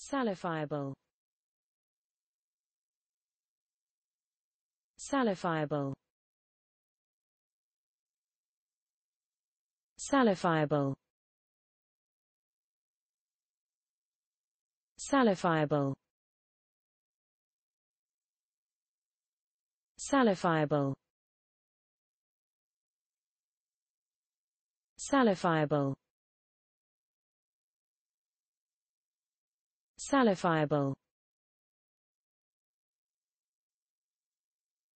Salifiable Salifiable Salifiable Salifiable Salifiable Salifiable Salifiable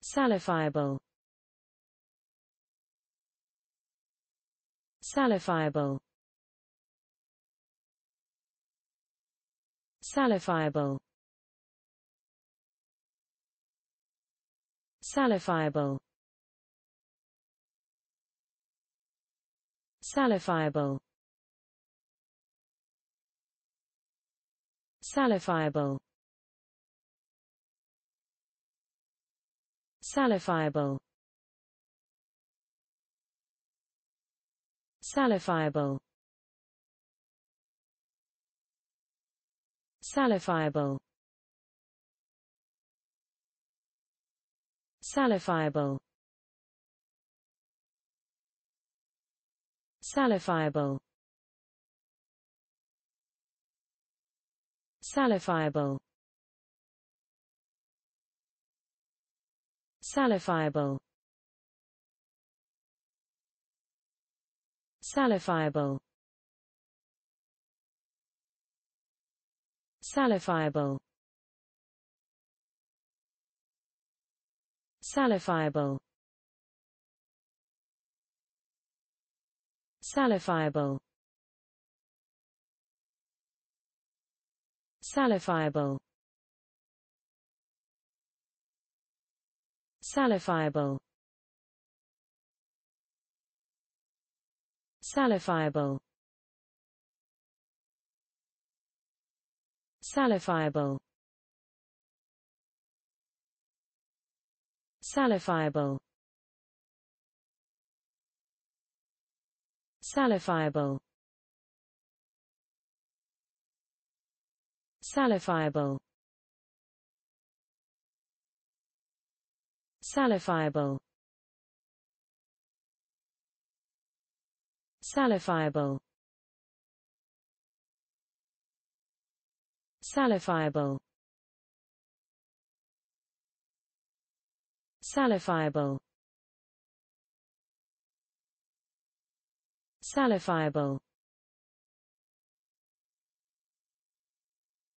Salifiable Salifiable Salifiable Salifiable Salifiable Salifiable Salifiable Salifiable Salifiable Salifiable Salifiable Salifiable Salifiable Salifiable Salifiable Salifiable Salifiable Salifiable Salifiable Salifiable Salifiable Salifiable Salifiable Salifiable Salifiable Salifiable Salifiable Salifiable Salifiable